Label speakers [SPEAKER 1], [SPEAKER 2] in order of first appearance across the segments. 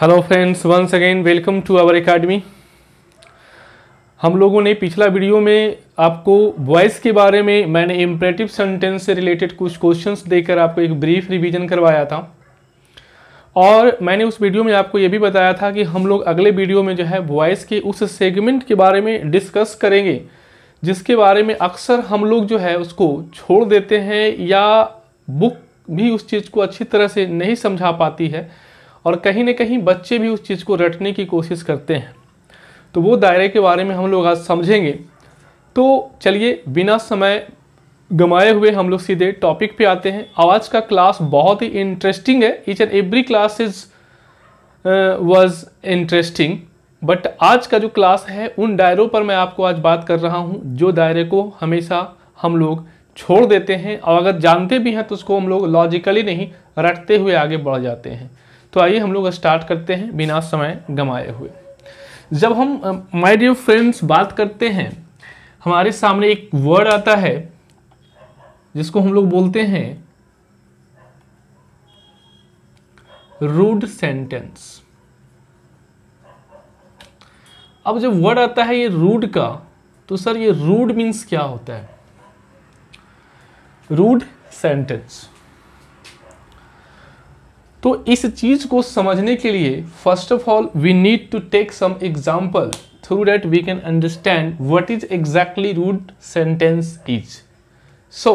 [SPEAKER 1] Hello friends once again welcome to our academy हम लोगों ने पिछला वीडियो में आपको वॉइस के बारे में मैंने इम्परेटिव सेंटेंस से रिलेटेड कुछ क्वेश्चंस देकर आपको एक ब्रीफ रिवीजन करवाया था और मैंने उस वीडियो में आपको ये भी बताया था कि हम लोग अगले वीडियो में जो है वॉइस के उस सेगमेंट के बारे में डिस्कस करेंगे जिसके बारे में अक्सर हम लोग जो है उसको छोड़ देते हैं या बुक भी उस चीज़ को अच्छी तरह से नहीं समझा पाती है और कहीं ना कहीं बच्चे भी उस चीज़ को रटने की कोशिश करते हैं तो वो दायरे के बारे में हम लोग आज समझेंगे तो चलिए बिना समय गमाए हुए हम लोग सीधे टॉपिक पे आते हैं आवाज़ का क्लास बहुत ही इंटरेस्टिंग है each and every class is was interesting but आज का जो क्लास है उन दायरों पर मैं आपको आज बात कर रहा हूँ जो दायरे को हमेशा हम लोग छोड़ देते हैं और अगर जानते भी हैं तो उसको हम लोग लॉजिकली नहीं रटते हुए आगे बढ़ जाते हैं तो आइए हम लोग स्टार्ट करते हैं बिना समय गमाए हुए जब हम माय डियर फ्रेंड्स बात करते हैं हमारे सामने एक वर्ड आता है जिसको हम लोग बोलते हैं रूड सेंटेंस अब जब वर्ड आता है ये रूड का तो सर ये रूड मीन्स क्या होता है रूड सेंटेंस तो इस चीज़ को समझने के लिए first of all we need to take some example through that we can understand what is exactly root sentence is so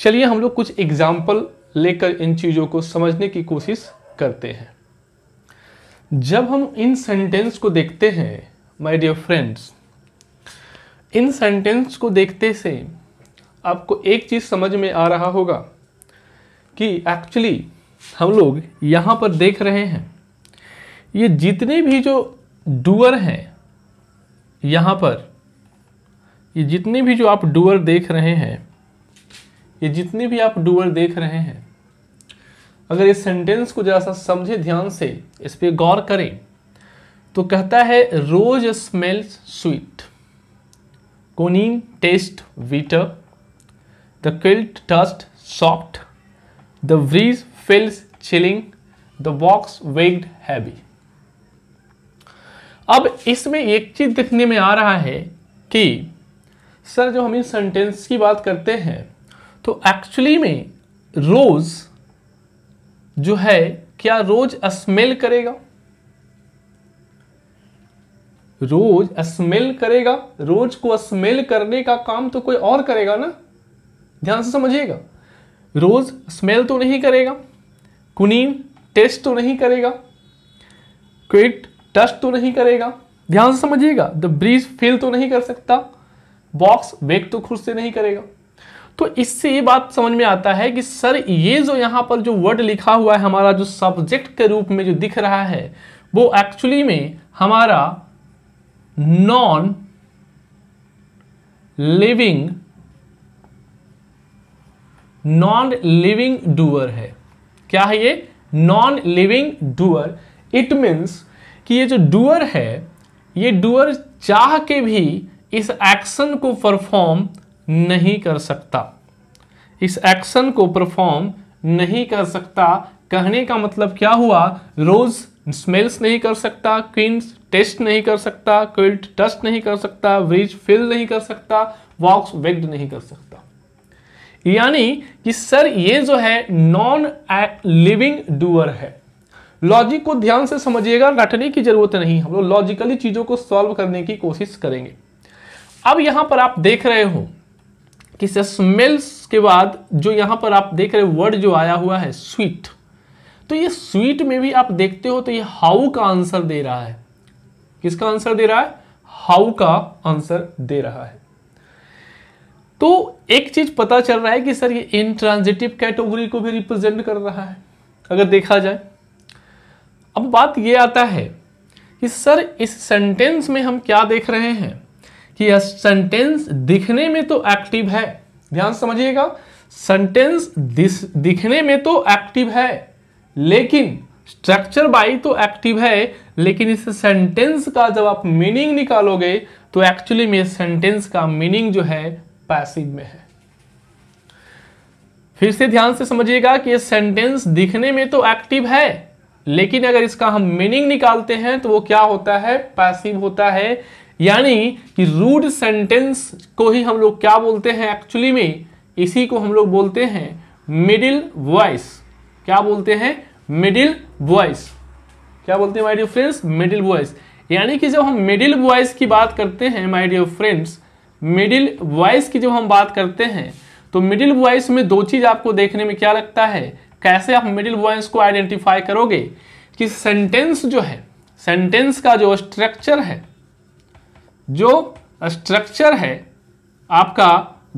[SPEAKER 1] चलिए हम लोग कुछ एग्जाम्पल लेकर इन चीज़ों को समझने की कोशिश करते हैं जब हम इन सेंटेंस को देखते हैं माई डियर फ्रेंड्स इन सेंटेंस को देखते से आपको एक चीज़ समझ में आ रहा होगा कि एक्चुअली हम लोग यहाँ पर देख रहे हैं ये जितने भी जो डुअर हैं यहाँ पर ये जितने भी जो आप डुअर देख रहे हैं ये जितने भी आप डुअर देख रहे हैं अगर इस सेंटेंस को जरा सा समझे ध्यान से इस पर गौर करें तो कहता है rose smells sweet quinine taste bitter the quilt touched soft the breeze feels chilling. The box weighed heavy. अब इसमें एक चीज देखने में आ रहा है कि सर जो हम इस सेंटेंस की बात करते हैं तो एक्चुअली में रोज जो है क्या रोज स्मेल करेगा रोज स्मेल करेगा रोज को स्मेल करने का काम तो कोई और करेगा ना ध्यान से समझिएगा रोज स्मेल तो नहीं करेगा कुनीम टेस्ट तो नहीं करेगा क्विट टच तो नहीं करेगा ध्यान से समझिएगा द ब्रीज फील तो नहीं कर सकता बॉक्स वेक तो खुद से नहीं करेगा तो इससे ये बात समझ में आता है कि सर ये जो यहाँ पर जो वर्ड लिखा हुआ है हमारा जो सब्जेक्ट के रूप में जो दिख रहा है वो एक्चुअली में हमारा non living non living doer है क्या है ये non living doer it means कि ये जो डूअर है ये डूअर चाह के भी इस एक्शन को परफॉर्म नहीं कर सकता इस एक्शन को परफॉर्म नहीं कर सकता कहने का मतलब क्या हुआ रोज स्मेल्स नहीं कर सकता क्विंस टेस्ट नहीं कर सकता क्विल्ट टस्ट नहीं कर सकता ब्रिज फिल नहीं कर सकता वॉक्स वेग्ड नहीं कर सकता यानी कि सर ये जो है नॉन लिविंग डूअर है लॉजिक को ध्यान से समझिएगा रटने की जरूरत नहीं हम लोग लॉजिकली चीजों को सॉल्व करने की कोशिश करेंगे अब यहां पर आप देख रहे हो कि स्मेल्स के बाद जो यहां पर आप देख रहे वर्ड जो आया हुआ है स्वीट तो ये स्वीट में भी आप देखते हो तो ये हाउ का आंसर दे रहा है किसका आंसर दे रहा है हाउ का आंसर दे रहा है तो एक चीज पता चल रहा है कि सर ये इनट्रांजिटिव कैटेगरी को भी रिप्रेजेंट कर रहा है अगर देखा जाए अब बात ये आता है कि सर इस सेंटेंस में हम क्या देख रहे हैं कि यह सेंटेंस दिखने में तो एक्टिव है ध्यान समझिएगा सेंटेंस दिखने में तो एक्टिव है लेकिन स्ट्रक्चर बाई तो एक्टिव है लेकिन इस सेंटेंस का जब आप मीनिंग निकालोगे तो एक्चुअली में सेंटेंस का मीनिंग जो है पैसिव में है फिर से ध्यान से समझिएगा कि ये सेंटेंस दिखने में तो एक्टिव है लेकिन अगर इसका हम मीनिंग निकालते हैं तो वो क्या होता है पैसिव होता है यानी कि रूड सेंटेंस को ही हम लोग क्या बोलते हैं एक्चुअली में इसी को हम लोग बोलते हैं मिडिल वॉइस क्या बोलते हैं मिडिल वॉइस क्या बोलते हैं my dear friends middle voice यानी कि जब हम मिडिल वॉइस की बात करते हैं my dear friends middle voice की जब हम बात करते हैं तो मिडिल वॉइस में दो चीज़ आपको देखने में क्या लगता है कैसे आप मिडिल वॉइस को आइडेंटिफाई करोगे कि सेंटेंस जो है सेंटेंस का जो स्ट्रक्चर है जो स्ट्रक्चर है आपका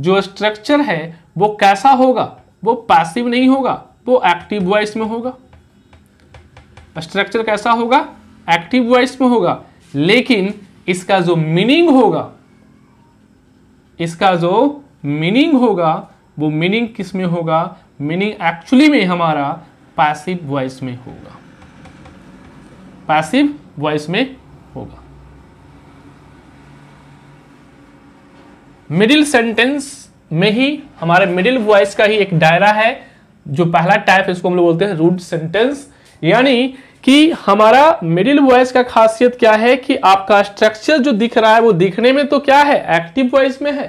[SPEAKER 1] जो स्ट्रक्चर है वो कैसा होगा वो पैसिव नहीं होगा वो एक्टिव वॉइस में होगा स्ट्रक्चर कैसा होगा एक्टिव वॉइस में होगा लेकिन इसका जो मीनिंग होगा इसका जो मीनिंग होगा वो मीनिंग किस में होगा मीनिंग एक्चुअली में हमारा पैसिव वॉइस में होगा पैसिव वॉइस में होगा मिडिल सेंटेंस में ही हमारे मिडिल वॉइस का ही एक डायरा है जो पहला टाइप इसको हम लोग बोलते हैं रूट सेंटेंस यानी कि हमारा मिडिल वॉइस का खासियत क्या है कि आपका स्ट्रक्चर जो दिख रहा है वो दिखने में तो क्या है एक्टिव वॉइस में है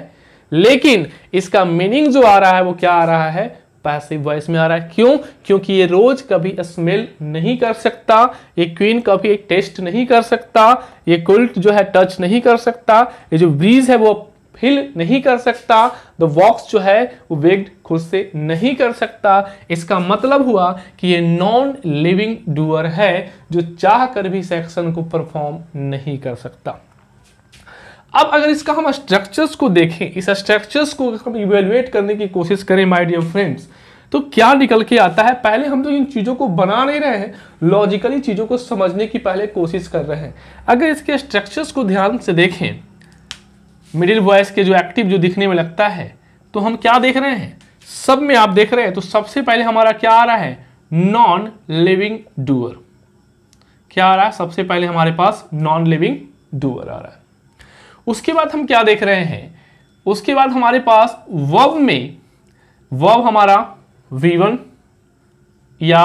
[SPEAKER 1] लेकिन इसका मीनिंग जो आ रहा है वो क्या आ रहा है पैसिव वॉइस में आ रहा है क्यों क्योंकि ये रोज कभी स्मेल नहीं कर सकता ये क्वीन कभी टेस्ट नहीं कर सकता ये कुल्ट जो है टच नहीं कर सकता ये जो ब्रीज है वो फिल नहीं कर सकता द वॉक्स जो है वो वेग्ड खुद से नहीं कर सकता इसका मतलब हुआ कि ये नॉन लिविंग डूअर है जो चाह कर भी सेक्शन को परफॉर्म नहीं कर सकता अब अगर इसका हम स्ट्रक्चर्स को देखें इस स्ट्रक्चर्स को हम इवेलुएट करने की कोशिश करें माय डियर फ्रेंड्स तो क्या निकल के आता है पहले हम तो इन चीज़ों को बना नहीं रहे हैं लॉजिकली चीज़ों को समझने की पहले कोशिश कर रहे हैं अगर इसके स्ट्रक्चर्स को ध्यान से देखें मिडिल वॉइस के जो एक्टिव जो दिखने में लगता है तो हम क्या देख रहे हैं सब में आप देख रहे हैं तो सबसे पहले हमारा क्या आ रहा है नॉन लिविंग डूअर क्या आ रहा है सबसे पहले हमारे पास नॉन लिविंग डूअर आ रहा है उसके बाद हम क्या देख रहे हैं उसके बाद हमारे पास वव में वव हमारा वन या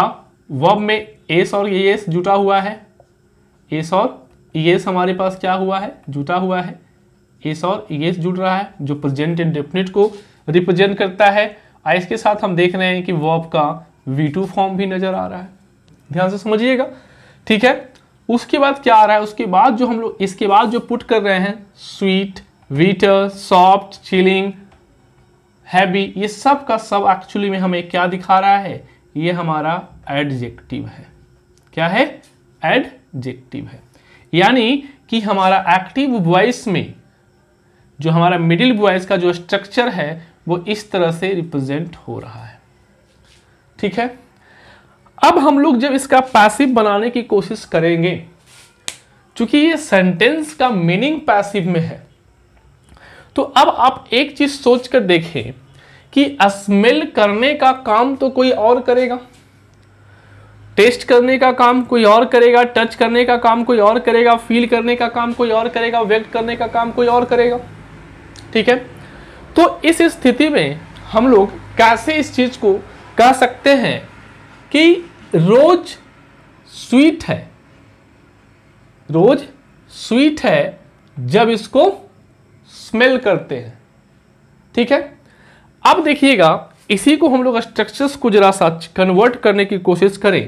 [SPEAKER 1] वब में एस और एस जुटा हुआ है एस और एस हमारे पास क्या हुआ है जुटा हुआ है एस और ई एस जुड़ रहा है जो प्रेजेंट एंड डेफिनेट को रिप्रेजेंट करता है और इसके साथ हम देख रहे हैं कि वॉप का वी टू फॉर्म भी नजर आ रहा है ध्यान से समझिएगा ठीक है उसके बाद क्या आ रहा है उसके बाद जो हम लोग इसके बाद जो पुट कर रहे हैं sweet bitter soft chilling heavy ये सब का सब एक्चुअली में हमें क्या दिखा रहा है ये हमारा एडजेक्टिव है क्या है एडजेक्टिव है यानी कि हमारा एक्टिव वॉइस में जो हमारा मिडिल वॉइस का जो स्ट्रक्चर है वो इस तरह से रिप्रेजेंट हो रहा है ठीक है अब हम लोग जब इसका पैसिव बनाने की कोशिश करेंगे चूंकि ये सेंटेंस का मीनिंग पैसिव में है तो अब आप एक चीज सोच कर देखें कि स्मेल करने का काम तो कोई और करेगा टेस्ट करने का काम कोई और करेगा टच करने का काम कोई और करेगा फील करने का काम कोई और करेगा व्यक्त करने का काम कोई और करेगा ठीक है तो इस स्थिति में हम लोग कैसे इस चीज़ को कह सकते हैं कि रोज स्वीट है रोज स्वीट है जब इसको स्मेल करते हैं ठीक है अब देखिएगा इसी को हम लोग स्ट्रक्चर्स को जरा सा कन्वर्ट करने की कोशिश करें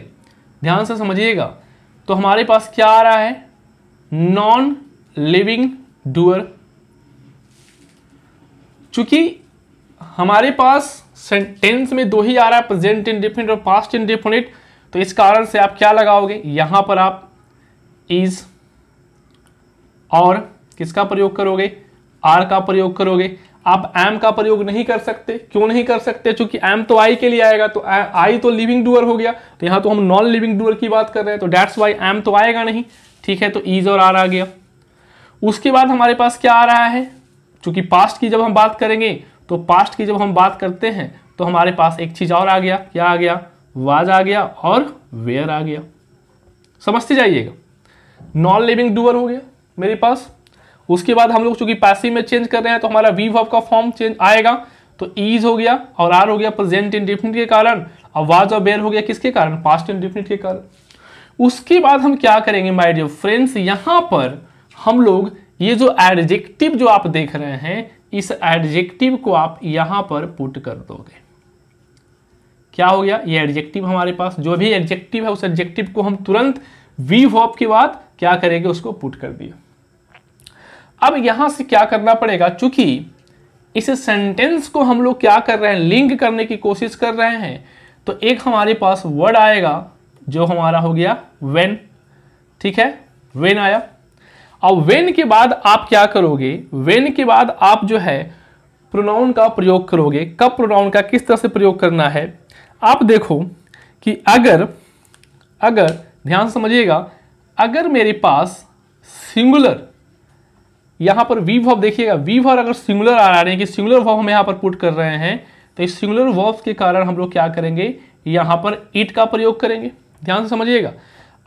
[SPEAKER 1] ध्यान से समझिएगा तो हमारे पास क्या आ रहा है नॉन लिविंग डुअर चूंकि हमारे पास सेंटेंस में दो ही आ रहा है प्रेजेंट इंडिफिनिट और पास्ट इंडिफिनिट तो इस कारण से आप क्या लगाओगे यहां पर आप इज और किसका प्रयोग करोगे आर का प्रयोग करोगे आप एम का प्रयोग नहीं कर सकते क्यों नहीं कर सकते चूंकि एम तो आई के लिए आएगा तो आई तो लिविंग डूअर हो गया तो यहाँ तो हम नॉन लिविंग डूअर की बात कर रहे हैं तो डेट्स वाई एम तो आएगा नहीं ठीक है तो ईज और आर आ गया उसके बाद हमारे पास क्या आ रहा है चूंकि पास्ट की जब हम बात करेंगे तो पास्ट की जब हम बात करते हैं तो हमारे पास एक चीज़ और आ गया क्या आ गया वाज आ गया और वेयर आ गया समझते जाइएगा नॉन लिविंग डूअर हो गया मेरे पास उसके बाद हम लोग चूंकि पैसिव में चेंज कर रहे हैं तो हमारा वी वर्ब का फॉर्म चेंज आएगा तो ईज हो गया और आर हो गया प्रेजेंट इंडिफिनिट के कारण और वाज और बेयर हो गया किसके कारण पास्ट इंडिफिनिट के कारण उसके बाद हम क्या करेंगे माय डियर फ्रेंड्स यहाँ पर हम लोग ये जो एडजेक्टिव जो आप देख रहे हैं इस एडजेक्टिव को आप यहां पर पुट कर दोगे क्या हो गया ये एडजेक्टिव हमारे पास जो भी एडजेक्टिव है उस एडजेक्टिव को हम तुरंत वी होप के बाद क्या करेंगे उसको पुट कर दिया अब यहां से क्या करना पड़ेगा चूंकि इस सेंटेंस को हम लोग क्या कर रहे हैं लिंक करने की कोशिश कर रहे हैं तो एक हमारे पास वर्ड आएगा जो हमारा हो गया वेन ठीक है वेन आया अब वेन के बाद आप क्या करोगे वेन के बाद आप जो है प्रोनाउन का प्रयोग करोगे कब प्रोनाउन का किस तरह से प्रयोग करना है आप देखो कि अगर अगर ध्यान समझिएगा अगर मेरे पास सिंगुलर यहां पर वी वॉव देखिएगा वी वॉव अगर सिंगुलर आ रहे हैं कि सिंगुलर वॉव हम यहां पर पुट कर रहे हैं तो इस सिंगुलर वॉव के कारण हम लोग क्या करेंगे यहां पर इट का प्रयोग करेंगे ध्यान से समझिएगा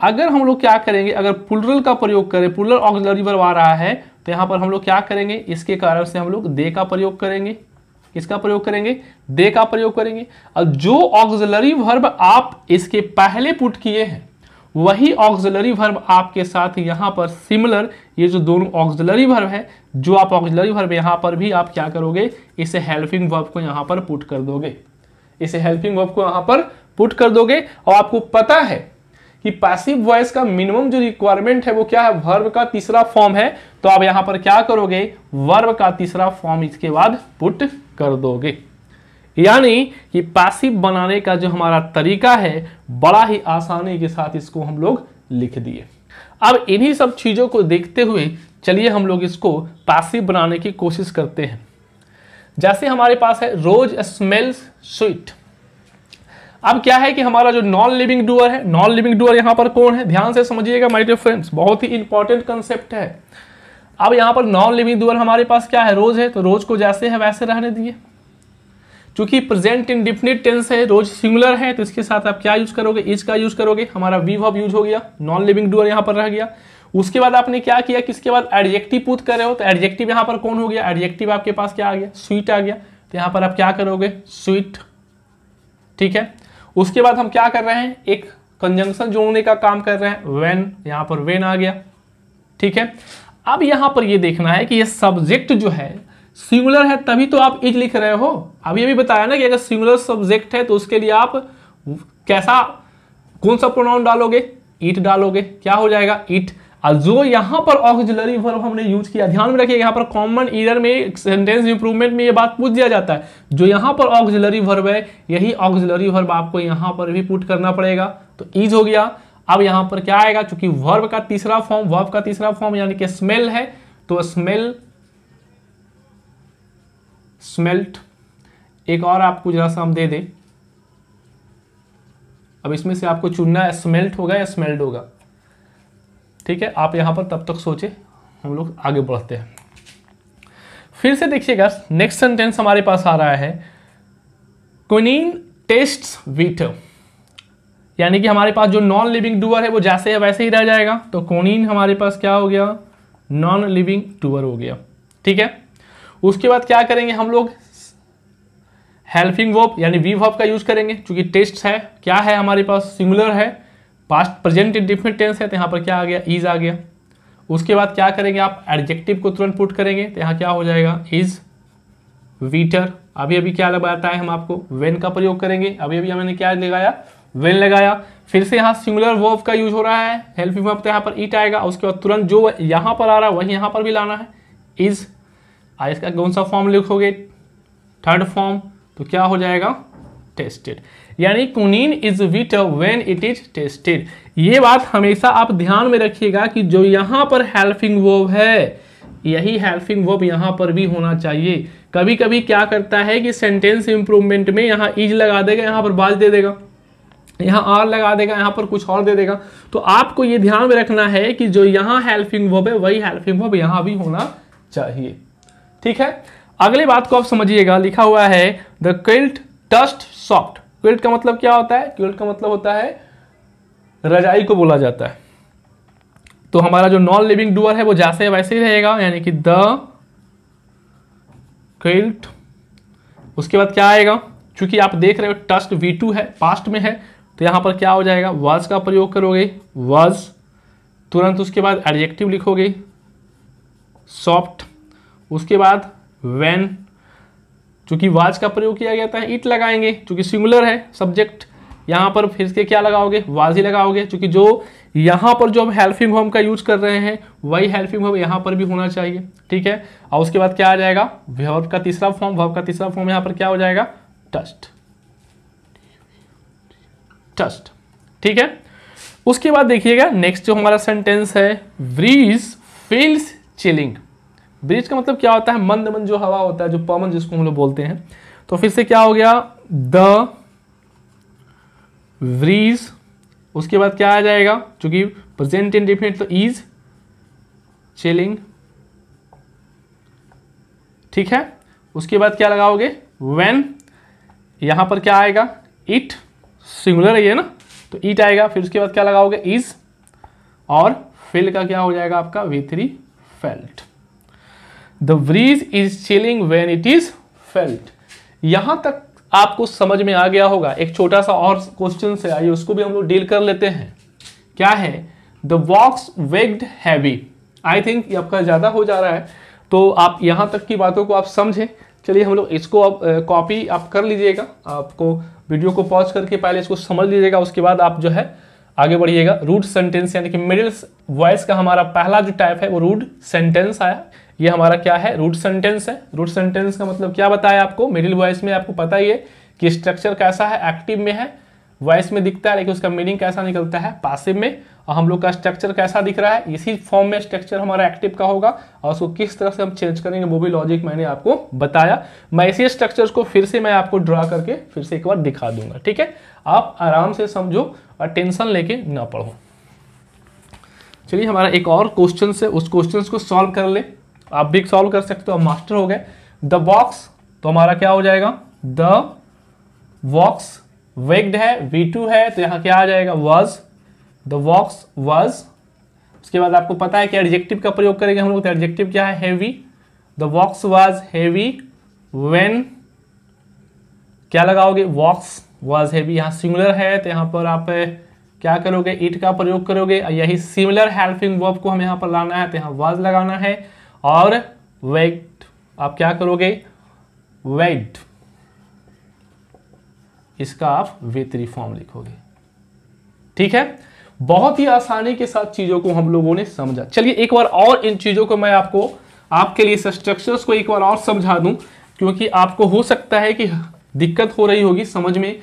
[SPEAKER 1] अगर हम लोग क्या करेंगे अगर पुलरल का प्रयोग करें पुलर ऑक्सिलरी वर्ब आ रहा है तो यहां पर हम लोग क्या करेंगे इसके कारण से हम लोग दे का प्रयोग करेंगे किसका प्रयोग करेंगे दे का प्रयोग करेंगे और जो ऑक्सिलरी वर्ब आप इसके पहले पुट किए हैं वही ऑक्सिलरी वर्ब आपके साथ यहां पर सिमिलर ये जो दोनों ऑक्सिलरी वर्ब है जो आप ऑक्सिलरी वर्ब यहां पर भी आप क्या करोगे इसे हेल्पिंग वर्ब को यहां पर पुट कर दोगे इसे हेल्पिंग वर्ब को यहां पर पुट कर दोगे और आपको पता है कि पैसिव वॉइस का मिनिमम जो रिक्वायरमेंट है वो क्या है वर्ब का तीसरा फॉर्म है तो आप यहां पर क्या करोगे वर्ब का तीसरा फॉर्म इसके बाद पुट कर दोगे यानी कि पैसिव बनाने का जो हमारा तरीका है बड़ा ही आसानी के साथ इसको हम लोग लिख दिए अब इन्हीं सब चीज़ों को देखते हुए चलिए हम लोग इसको पैसिव बनाने की कोशिश करते हैं जैसे हमारे पास है रोज स्मेल्स स्वीट अब क्या है कि हमारा जो नॉन लिविंग डुअर है नॉन लिविंग डुअर यहां पर कौन है ध्यान से समझिएगा माय डियर फ्रेंड्स बहुत ही इंपॉर्टेंट कंसेप्ट है अब यहां पर नॉन लिविंग डुअर हमारे पास क्या है रोज है तो रोज को जैसे है वैसे रहने दिए क्योंकि प्रेजेंट इन डिफिनिट टेंस है रोज सिंगुलर है तो इसके साथ आप क्या यूज करोगे इज का यूज करोगे हमारा वी वर्ब यूज हो गया नॉन लिविंग डुअर यहां पर रह गया उसके बाद आपने क्या किया किसके बाद एडजेक्टिव पुत कर रहे हो तो एडजेक्टिव यहां पर कौन हो गया एडजेक्टिव आपके पास क्या आ गया स्वीट आ गया तो यहां पर आप क्या करोगे स्वीट ठीक है उसके बाद हम क्या कर रहे हैं एक कंजंक्शन जोड़ने का काम कर रहे हैं वेन यहां पर वेन आ गया ठीक है अब यहां पर यह देखना है कि यह सब्जेक्ट जो है सिंगुलर है तभी तो आप इज लिख रहे हो अभी अभी बताया ना कि अगर सिंगुलर सब्जेक्ट है तो उसके लिए आप कैसा कौन सा प्रोनाउन डालोगे ईट डालोगे क्या हो जाएगा ईट जो यहाँ पर ऑक्जलरी वर्ब हमने यूज किया ध्यान में रखिए यहाँ पर कॉमन ईयर में सेंटेंस इंप्रूवमेंट में ये बात पूछ दिया जाता है जो यहाँ पर ऑक्जलरी वर्ब है यही ऑक्जलरी वर्ब आपको यहाँ पर भी पुट करना पड़ेगा तो ईज हो गया अब यहाँ पर क्या आएगा चूंकि वर्ब का तीसरा फॉर्म वर्ब का तीसरा फॉर्म यानी कि स्मेल है तो स्मेल स्मेल्ट एक और आपको जरा सा हम दे दें अब इसमें से आपको चुनना स्मेल्ट होगा या स्मेल्ड होगा ठीक है आप यहाँ पर तब तक सोचे हम लोग आगे बढ़ते हैं फिर से देखिएगा नेक्स्ट सेंटेंस हमारे पास आ रहा है क्विनिन टेस्ट वीट यानी कि हमारे पास जो नॉन लिविंग डूअर है वो जैसे है वैसे ही रह जाएगा तो कोनिन हमारे पास क्या हो गया नॉन लिविंग डूअर हो गया ठीक है उसके बाद क्या करेंगे हम लोग हेल्पिंग वर्ब यानी वी वर्ब का यूज करेंगे क्योंकि टेस्ट है क्या है हमारे पास सिंगुलर है पास्ट प्रेजेंट इंडिफिनिट टेंस है तो यहाँ पर क्या आ गया इज आ गया उसके बाद क्या करेंगे आप एडजेक्टिव को तुरंत पुट करेंगे तो यहाँ क्या हो जाएगा इज वीटर अभी अभी क्या लगाता है हम आपको वेन का प्रयोग करेंगे अभी अभी हमने क्या लगाया वेन लगाया फिर से यहाँ सिंगुलर वर्ब का यूज हो रहा है हेल्पिंग वर्ब तो यहाँ पर ईट आएगा उसके बाद तुरंत जो यहाँ पर आ रहा है वही यहाँ पर भी लाना है इज आज इसका कौन सा फॉर्म लिखोगे थर्ड फॉर्म तो क्या हो जाएगा टेस्टेड यानी quinine is bitter when it is tested ये बात हमेशा आप ध्यान में रखिएगा कि जो यहाँ पर हेल्पिंग वर्ब है यही हेल्पिंग वोब यहाँ पर भी होना चाहिए कभी कभी क्या करता है कि सेंटेंस इंप्रूवमेंट में यहाँ इज लगा देगा यहाँ पर बाज दे देगा यहाँ आर लगा देगा यहाँ पर कुछ और दे देगा तो आपको ये ध्यान में रखना है कि जो यहाँ हेल्पिंग वोब है वही हेल्पिंग वोब यहाँ भी होना चाहिए ठीक है अगली बात को आप समझिएगा लिखा हुआ है the quilt touched soft quilt का मतलब क्या होता है क्विल्ट का मतलब होता है रजाई को बोला जाता है तो हमारा जो नॉन लिविंग डूअर है वो जैसे वैसे ही रहेगा यानी कि द क्विल्ट उसके बाद क्या आएगा चूंकि आप देख रहे हो टस्ट वी टू है पास्ट में है तो यहां पर क्या हो जाएगा वज का प्रयोग करोगे वज तुरंत उसके बाद एडजेक्टिव लिखोगे सॉफ्ट उसके बाद वेन चूंकि वाज का प्रयोग किया गया था इट लगाएंगे चूंकि सिंगुलर है सब्जेक्ट यहाँ पर फिर से क्या लगाओगे वाज ही लगाओगे चूंकि जो यहाँ पर जो हम हेल्पिंग होम का यूज कर रहे हैं वही हेल्पिंग होम यहाँ पर भी होना चाहिए ठीक है और उसके बाद क्या आ जाएगा वर्ब का तीसरा फॉर्म वर्ब का तीसरा फॉर्म यहाँ पर क्या हो जाएगा टस्ट टस्ट ठीक है उसके बाद देखिएगा नेक्स्ट जो हमारा सेंटेंस है ब्रीज फील्स चिलिंग ब्रिज का मतलब क्या होता है मंद मंद जो हवा होता है जो पवन जिसको हम लोग बोलते हैं तो फिर से क्या हो गया द व्रीज उसके बाद क्या आ जाएगा चूंकि प्रेजेंट इन डिफिनेट तो इज चेलिंग ठीक है उसके बाद क्या लगाओगे वेन यहां पर क्या आएगा इट सिंगुलर है ना तो इट आएगा फिर उसके बाद क्या लगाओगे इज और फिल का क्या हो जाएगा आपका V three felt the breeze is chilling when it is felt यहां तक आपको समझ में आ गया होगा एक छोटा सा और क्वेश्चन से आइए उसको भी हम लोग डील कर लेते हैं क्या है the box weighed heavy I think आपका ज़्यादा हो जा रहा है तो आप यहां तक की बातों को आप समझें चलिए हम लोग इसको आप कॉपी आप कर लीजिएगा आपको वीडियो को पॉज करके पहले इसको समझ लीजिएगा उसके बाद आप जो है आगे बढ़िएगा रूड सेंटेंस यानी कि मिडिल वॉइस का हमारा पहला जो टाइप है वो रूड सेंटेंस आया ये हमारा क्या है रूट सेंटेंस है रूट सेंटेंस का मतलब क्या बताया आपको मिडिल वॉइस में आपको पता ही है कि स्ट्रक्चर कैसा है एक्टिव में है वॉइस में दिखता है लेकिन उसका मीनिंग कैसा निकलता है पासिव में और हम लोग का स्ट्रक्चर कैसा दिख रहा है इसी फॉर्म में स्ट्रक्चर हमारा एक्टिव का होगा और उसको किस तरह से हम चेंज करेंगे वो भी लॉजिक मैंने आपको बताया मैं इसी स्ट्रक्चर्स को फिर से मैं आपको ड्रा करके फिर से एक बार दिखा दूंगा ठीक है आप आराम से समझो और टेंशन लेके ना पढ़ो चलिए हमारा एक और क्वेश्चन है उस क्वेश्चन को सॉल्व कर ले आप बिग सॉल्व कर सकते हो आप मास्टर हो गए द बॉक्स तो हमारा क्या हो जाएगा द वॉक्स वेग्ड है वी टू है तो यहां क्या आ जाएगा वॉज द वॉक्स वॉज उसके बाद आपको पता है कि एडजेक्टिव का प्रयोग करेंगे हम लोग तो एडजेक्टिव क्या है heavy the box was heavy when क्या लगाओगे वॉक्स वॉज हैवी यहां सिमिलर है तो यहां पर आप eh, क्या करोगे इट का प्रयोग करोगे यही सिमिलर हेल्पिंग वर्ब को हम यहां पर लाना है तो यहां वॉज लगाना है और वेट आप क्या करोगे वेट इसका आप वेतरी फॉर्म लिखोगे ठीक है बहुत ही आसानी के साथ चीजों को हम लोगों ने समझा चलिए एक बार और इन चीजों को मैं आपको आपके लिए स्ट्रक्चर्स को एक बार और समझा दूं क्योंकि आपको हो सकता है कि दिक्कत हो रही होगी समझ में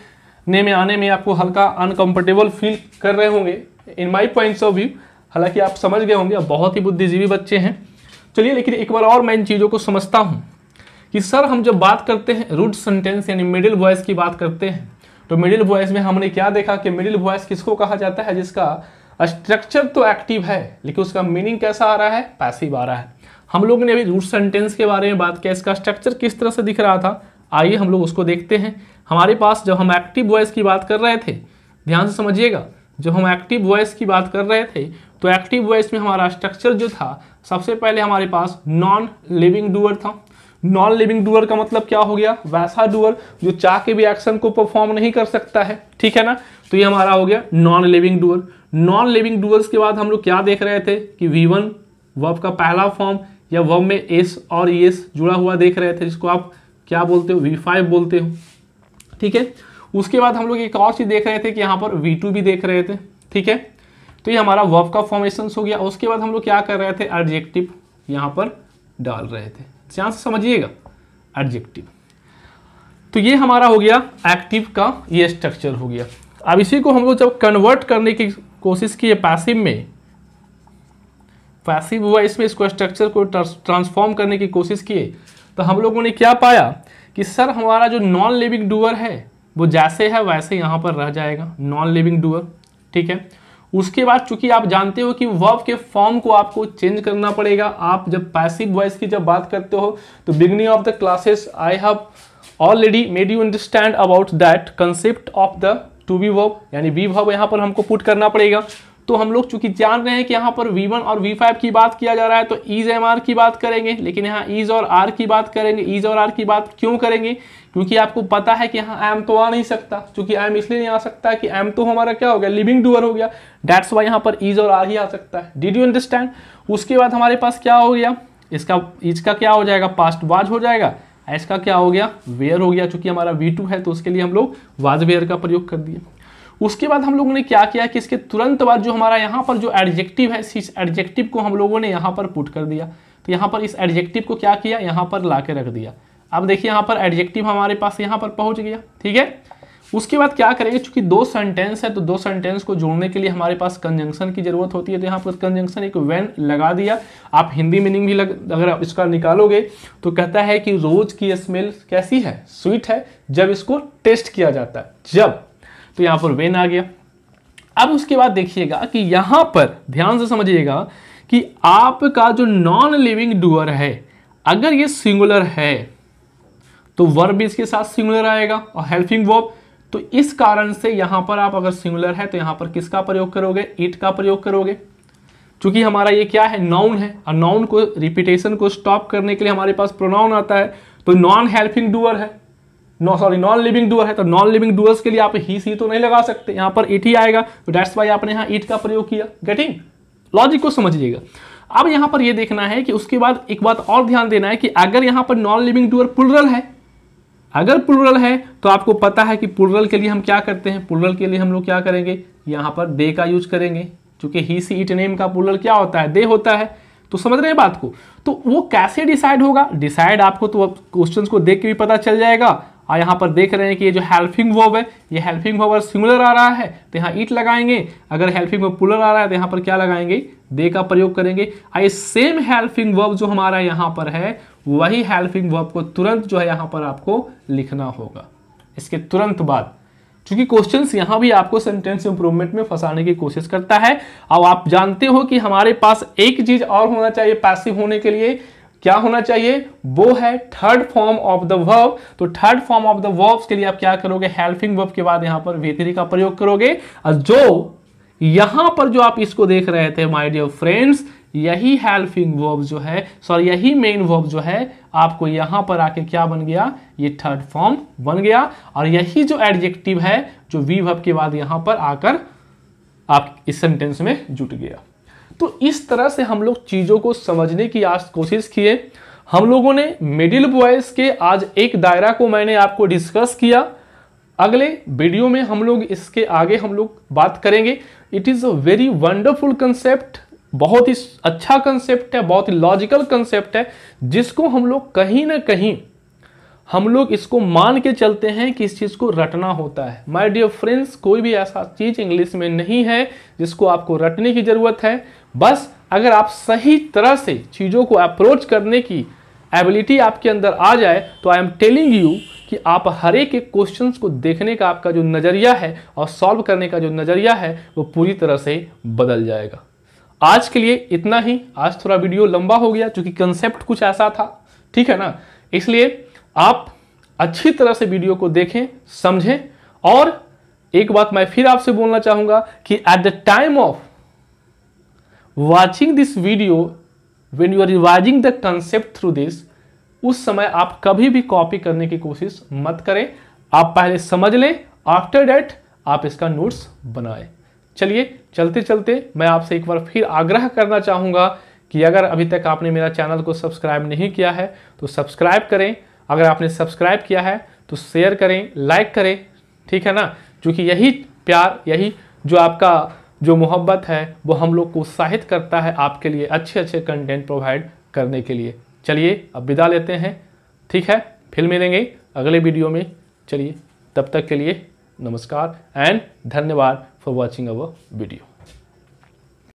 [SPEAKER 1] ने में आने में आपको हल्का अनकंफर्टेबल फील कर रहे होंगे in my points of view हालांकि आप समझ गए होंगे बहुत ही बुद्धिजीवी बच्चे हैं चलिए लेकिन एक बार और मैं इन चीज़ों को समझता हूँ कि सर हम जब बात करते हैं रूट सेंटेंस यानी मिडिल वॉइस की बात करते हैं तो मिडिल वॉइस में हमने क्या देखा कि मिडिल वॉइस किसको कहा जाता है जिसका स्ट्रक्चर तो एक्टिव है लेकिन उसका मीनिंग कैसा आ रहा है पैसिव आ रहा है हम लोग ने अभी रूट सेंटेंस के बारे में बात किया इसका स्ट्रक्चर किस तरह से दिख रहा था आइए हम लोग उसको देखते हैं हमारे पास जब हम एक्टिव वॉइस की बात कर रहे थे ध्यान से समझिएगा जब हम एक्टिव वॉइस की बात कर रहे थे तो एक्टिव वॉइस में हमारा स्ट्रक्चर जो था सबसे पहले हमारे पास नॉन लिविंग डूअर था नॉन लिविंग डूअर का मतलब क्या हो गया वैसा डूअर जो चाह के भी एक्शन को परफॉर्म नहीं कर सकता है ठीक है ना तो ये हमारा हो गया non living doer non living doers के बाद हम लोग क्या देख रहे थे कि वी वन वर्ब का पहला फॉर्म या वर्ब में एस और एस जुड़ा हुआ देख रहे थे जिसको आप क्या बोलते हो वी फाइव बोलते हो ठीक है उसके बाद हम लोग एक और चीज़ देख रहे थे कि यहाँ पर वी टू भी देख रहे थे ठीक है तो ये हमारा वर्ब का फॉर्मेशन हो गया उसके बाद हम लोग क्या कर रहे थे एडजेक्टिव यहाँ पर डाल रहे थे ध्यान तो से समझिएगा एडजेक्टिव तो ये हमारा हो गया एक्टिव का ये स्ट्रक्चर हो गया अब इसी को हम लोग जब कन्वर्ट करने की कोशिश किए पैसिव में पैसिव हुआ इसमें इसको स्ट्रक्चर को ट्रांसफॉर्म करने की कोशिश किए तो हम लोगों ने क्या पाया कि सर हमारा जो नॉन लिविंग डूअर है वो जैसे है वैसे यहाँ पर रह जाएगा नॉन लिविंग डूअर ठीक है उसके बाद चूंकि आप जानते हो कि वर्ब के फॉर्म को आपको चेंज करना पड़ेगा आप जब पैसिव वॉइस की जब बात करते हो तो beginning of the classes I have already made you understand about that concept of the to be verb यानी बी वर्ब यहाँ पर हमको पुट करना पड़ेगा तो हम लोग चूंकि जान रहे हैं कि यहाँ पर V1 और V5 की बात किया जा रहा है तो ईज एम आर की बात करेंगे लेकिन यहाँ ईज और आर की बात करेंगे ईज और आर की बात क्यों करेंगे क्योंकि आपको पता है कि यहाँ एम तो आ नहीं सकता क्योंकि एम इसलिए नहीं आ सकता कि एम तो हमारा क्या हो गया लिविंग डूअर हो गया डेट्स वाई यहाँ पर ईज और आर ही आ सकता है डिड यू अंडरस्टैंड उसके बाद हमारे पास क्या हो गया इसका इसका क्या हो जाएगा पास्ट वाज हो जाएगा इसका क्या हो गया वेयर हो गया चूंकि हमारा वी है तो उसके लिए हम लोग वाज वेयर का प्रयोग कर दिया उसके बाद हम लोगों ने क्या किया कि इसके तुरंत बाद जो हमारा यहाँ पर जो एडजेक्टिव है इस एडजेक्टिव को हम लोगों ने यहाँ पर पुट कर दिया तो यहाँ पर इस एडजेक्टिव को क्या किया यहाँ पर ला रख दिया अब देखिए यहाँ पर एडजेक्टिव हमारे पास यहाँ पर पहुँच गया ठीक है उसके बाद क्या करेंगे चूंकि दो सेंटेंस है तो दो सेंटेंस को जोड़ने के लिए हमारे पास कंजंक्शन की जरूरत होती है तो यहाँ पर कंजंक्शन एक वैन लगा दिया आप हिंदी मीनिंग भी लग अगर आप इसका निकालोगे तो कहता है कि रोज की स्मेल कैसी है स्वीट है जब इसको टेस्ट किया जाता है जब तो यहां पर वेन आ गया अब उसके बाद देखिएगा कि यहां पर ध्यान से समझिएगा कि आपका जो नॉन लिविंग डूअर है अगर ये सिंगुलर है तो वर्ब इसके साथ सिंगुलर आएगा और हेल्पिंग वर्ब तो इस कारण से यहां पर आप अगर सिंगुलर है तो यहां पर किसका प्रयोग करोगे इट का प्रयोग करोगे क्योंकि हमारा ये क्या है नाउन है और नाउन को रिपीटेशन को स्टॉप करने के लिए हमारे पास प्रोनाउन आता है तो नॉन हेल्पिंग डूअर है no sorry non living doer है तो नॉन लिविंग डुअर्स के लिए आप ही सी तो नहीं लगा सकते यहां पर इट ही आएगा तो डेट्स वाई आपने यहाँ इट का प्रयोग किया गेटिंग लॉजिक को समझिएगा अब यहां पर यह देखना है कि उसके बाद एक बात और ध्यान देना है कि अगर यहां पर नॉन लिविंग डुअर पुलरल है अगर पुलरल है तो आपको पता है कि पुलरल के लिए हम क्या करते हैं पुलरल के लिए हम लोग क्या करेंगे यहां पर दे का यूज करेंगे क्योंकि ही सी इट नेम का पुलरल क्या होता है दे होता है तो समझ रहे हैं बात को तो वो कैसे डिसाइड होगा डिसाइड आपको तो क्वेश्चंस को देख के भी पता चल जाएगा और यहाँ पर देख रहे हैं कि ये जो हेल्पिंग वर्ब है ये हेल्पिंग अगर सिंगुलर आ रहा है तो यहाँ ईट लगाएंगे अगर हेल्पिंग वर्ब पुलर आ रहा है तो यहाँ पर क्या लगाएंगे दे का प्रयोग करेंगे और ये सेम हेल्पिंग वर्ब जो हमारा यहाँ पर है वही हेल्पिंग वर्ब को तुरंत जो है यहाँ पर आपको लिखना होगा इसके तुरंत बाद क्योंकि क्वेश्चंस यहाँ भी आपको सेंटेंस इंप्रूवमेंट में फंसाने की कोशिश करता है अब आप जानते हो कि हमारे पास एक चीज और होना चाहिए पैसिव होने के लिए क्या होना चाहिए वो है third form of the verb तो third form of the verb के लिए आप क्या करोगे हेल्पिंग वर्ब के बाद यहां पर वेतरी का प्रयोग करोगे और जो यहां पर जो आप इसको देख रहे थे माय डियर फ्रेंड्स यही हेल्पिंग वर्ब जो है सॉरी यही मेन वर्ब जो है आपको यहां पर आके क्या बन गया ये थर्ड फॉर्म बन गया और यही जो एडजेक्टिव है जो वी वर्ब के बाद यहां पर आकर आप इस सेंटेंस में जुट गया तो इस तरह से हम लोग चीज़ों को समझने की आज कोशिश किए हम लोगों ने मिडिल बॉयज़ के आज एक दायरा को मैंने आपको डिस्कस किया अगले वीडियो में हम लोग इसके आगे हम लोग बात करेंगे it is a very wonderful concept बहुत ही अच्छा कंसेप्ट है बहुत ही लॉजिकल कंसेप्ट है जिसको हम लोग कहीं ना कहीं हम लोग इसको मान के चलते हैं कि इस चीज़ को रटना होता है माई डियर फ्रेंड्स कोई भी ऐसा चीज़ इंग्लिश में नहीं है जिसको आपको रटने की ज़रूरत है बस अगर आप सही तरह से चीज़ों को अप्रोच करने की एबिलिटी आपके अंदर आ जाए तो आई एम टेलिंग यू कि आप हर एक एक क्वेश्चन को देखने का आपका जो नज़रिया है और सॉल्व करने का जो नज़रिया है वो पूरी तरह से बदल जाएगा आज के लिए इतना ही आज थोड़ा वीडियो लंबा हो गया क्योंकि कंसेप्ट कुछ ऐसा था ठीक है ना इसलिए आप अच्छी तरह से वीडियो को देखें समझें और एक बात मैं फिर आपसे बोलना चाहूंगा कि at the time of watching this video when you are revising the concept through this उस समय आप कभी भी कॉपी करने की कोशिश मत करें आप पहले समझ लें आफ्टर डैट आप इसका नोट्स बनाएं चलिए चलते चलते मैं आपसे एक बार फिर आग्रह करना चाहूँगा कि अगर अभी तक आपने मेरा चैनल को सब्सक्राइब नहीं किया है तो सब्सक्राइब करें अगर आपने सब्सक्राइब किया है तो शेयर करें लाइक करें ठीक है ना क्योंकि यही प्यार यही जो आपका जो मोहब्बत है वो हम लोग को उत्साहित करता है आपके लिए अच्छे अच्छे कंटेंट प्रोवाइड करने के लिए चलिए अब विदा लेते हैं ठीक है फिर मिलेंगे अगले वीडियो में चलिए तब तक के लिए नमस्कार एंड धन्यवाद फॉर वॉचिंग अवर वीडियो